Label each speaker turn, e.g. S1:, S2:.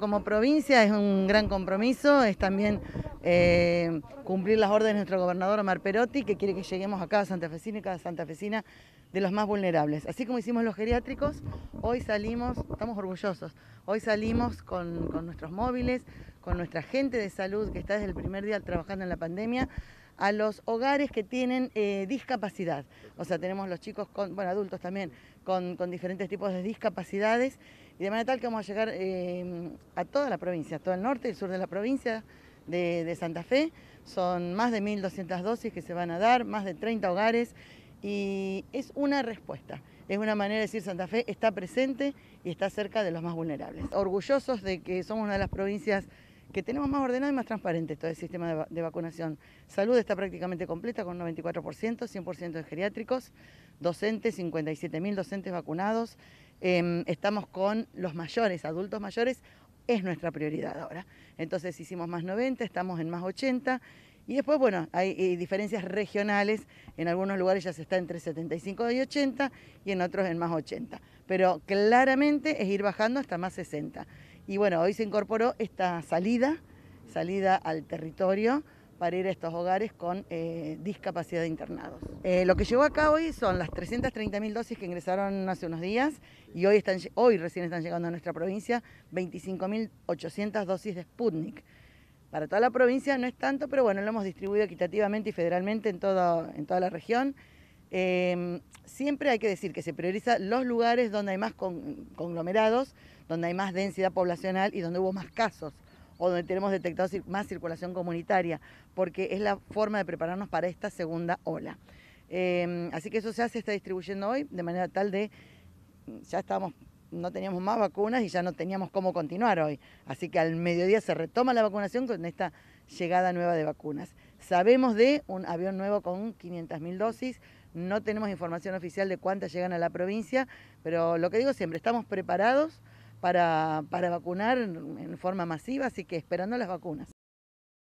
S1: Como provincia es un gran compromiso, es también eh, cumplir las órdenes de nuestro gobernador Omar Perotti, que quiere que lleguemos acá, a cada Fecina y cada Santa Fecina de los más vulnerables. Así como hicimos los geriátricos, hoy salimos, estamos orgullosos, hoy salimos con nuestros móviles, con nuestra gente de salud que está desde el primer día trabajando en la pandemia, a los hogares que tienen eh, discapacidad. O sea, tenemos los chicos, con, bueno, adultos también, con, diferentes tipos de discapacidades, y de manera tal que vamos a llegar eh, a toda la provincia, todo el norte y el sur de la provincia de, de Santa Fe. Son más de 1.200 dosis que se van a dar, más de 30 hogares, y es una respuesta. Es una manera de decir Santa Fe está presente y está cerca de los más vulnerables. Orgullosos de que somos una de las provincias que tenemos más ordenado y más transparente todo el sistema de, vacunación. Salud está prácticamente completa con 94%, 100% de geriátricos, docentes, 57.000 docentes vacunados. Em, estamos con los mayores, adultos mayores, es nuestra prioridad ahora. Entonces hicimos más 90, estamos en más 80. Y después, bueno, hay eh, diferencias regionales, en algunos lugares ya se está entre 75 y 80 y en otros en más 80 pero claramente es ir bajando hasta más 60. Y bueno, hoy se incorporó esta salida, salida al territorio para ir a estos hogares con eh, discapacidad de internados. Eh, lo que llegó acá hoy son las 330.000 dosis que ingresaron hace unos días y hoy, están, hoy recién están llegando a nuestra provincia 25.800 dosis de Sputnik. Para toda la provincia no es tanto, pero bueno, lo hemos distribuido equitativamente y federalmente en, en toda la región. Em, siempre hay que decir que se prioriza los lugares donde hay más conglomerados, donde hay más densidad poblacional y donde hubo más casos o donde tenemos detectado más circulación comunitaria, porque es la forma de prepararnos para esta segunda ola. Em, así que eso ya se está distribuyendo hoy de manera tal de, ya estábamos, no teníamos más vacunas y ya no teníamos cómo continuar hoy. Así que al mediodía se retoma la vacunación con esta llegada nueva de vacunas. Sabemos de un avión nuevo con 500.000 dosis, no tenemos información oficial de cuántas llegan a la provincia, pero lo que digo siempre, estamos preparados para, para vacunar en forma masiva, así que esperando las vacunas.